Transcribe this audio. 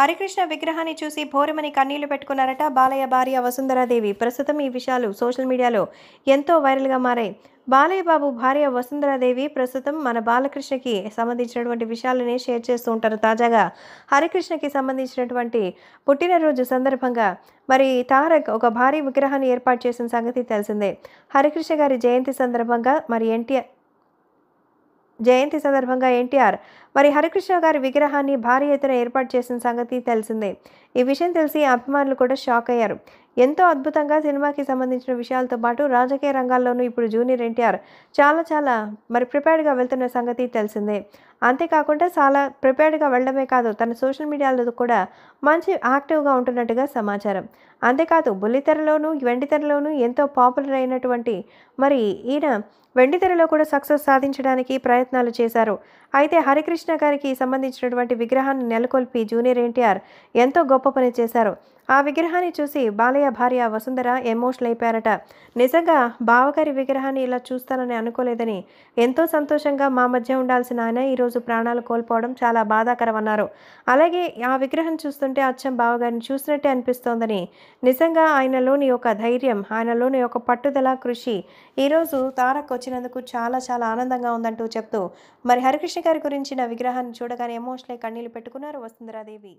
హరికృష్ణ విగ్రహాన్ని చూసి భోరమని కన్నీళ్లు పెట్టుకున్నారట బాలయ్య భార్య వసుంధరాదేవి ప్రస్తుతం ఈ విషయాలు సోషల్ మీడియాలో ఎంతో వైరల్గా మారాయి బాలయ్య బాబు భార్య వసుంధరాదేవి ప్రస్తుతం మన బాలకృష్ణకి సంబంధించినటువంటి విషయాలనే షేర్ చేస్తూ ఉంటారు తాజాగా హరికృష్ణకి సంబంధించినటువంటి పుట్టినరోజు సందర్భంగా మరి తారక్ ఒక భారీ విగ్రహాన్ని ఏర్పాటు చేసిన సంగతి తెలిసిందే హరికృష్ణ గారి జయంతి సందర్భంగా మరి ఎన్టీఆర్ జయంతి సందర్భంగా ఎన్టీఆర్ మరి హరికృష్ణ గారి విగ్రహాన్ని భారీ ఎత్తున ఏర్పాటు చేసిన సంగతి తెలిసిందే ఈ విషయం తెలిసి అభిమానులు కూడా షాక్ అయ్యారు ఎంతో అద్భుతంగా సినిమాకి సంబంధించిన విషయాలతో పాటు రాజకీయ రంగాల్లోనూ ఇప్పుడు జూనియర్ ఎన్టీఆర్ చాలా చాలా మరి ప్రిపేర్డ్గా వెళ్తున్న సంగతి తెలిసిందే అంతేకాకుండా చాలా ప్రిపేర్డ్గా వెళ్ళడమే కాదు తన సోషల్ మీడియాలో కూడా మంచి యాక్టివ్గా ఉంటున్నట్టుగా సమాచారం అంతేకాదు బుల్లితెరలోనూ వెండితెరలోనూ ఎంతో పాపులర్ అయినటువంటి మరి ఈయన వెండితెరలో కూడా సక్సెస్ సాధించడానికి ప్రయత్నాలు చేశారు అయితే హరికృష్ణ గారికి సంబంధించినటువంటి విగ్రహాన్ని నెలకొల్పి జూనియర్ ఎన్టీఆర్ ఎంతో గొప్ప పని చేశారు ఆ విగ్రహాన్ని చూసి బాలయ్య భార్య వసుంధర ఎమోషనల్ అయిపోయారట నిజంగా బావగారి విగ్రహాన్ని ఇలా చూస్తానని అనుకోలేదని ఎంతో సంతోషంగా మా మధ్య ఉండాల్సిన ఆయన ఈరోజు ప్రాణాలు కోల్పోవడం చాలా బాధాకరమన్నారు అలాగే ఆ విగ్రహం చూస్తుంటే అచ్చం బావగారిని చూసినట్టే అనిపిస్తోందని నిజంగా ఆయనలోని ఒక ధైర్యం ఆయనలోని ఒక పట్టుదల కృషి ఈరోజు తారక్ వచ్చినందుకు చాలా చాలా ఆనందంగా ఉందంటూ చెప్తూ మరి హరికృష్ణ గారి గురించిన విగ్రహాన్ని చూడగానే ఎమోషనల్ కన్నీళ్లు పెట్టుకున్నారు వసుంధరాదేవి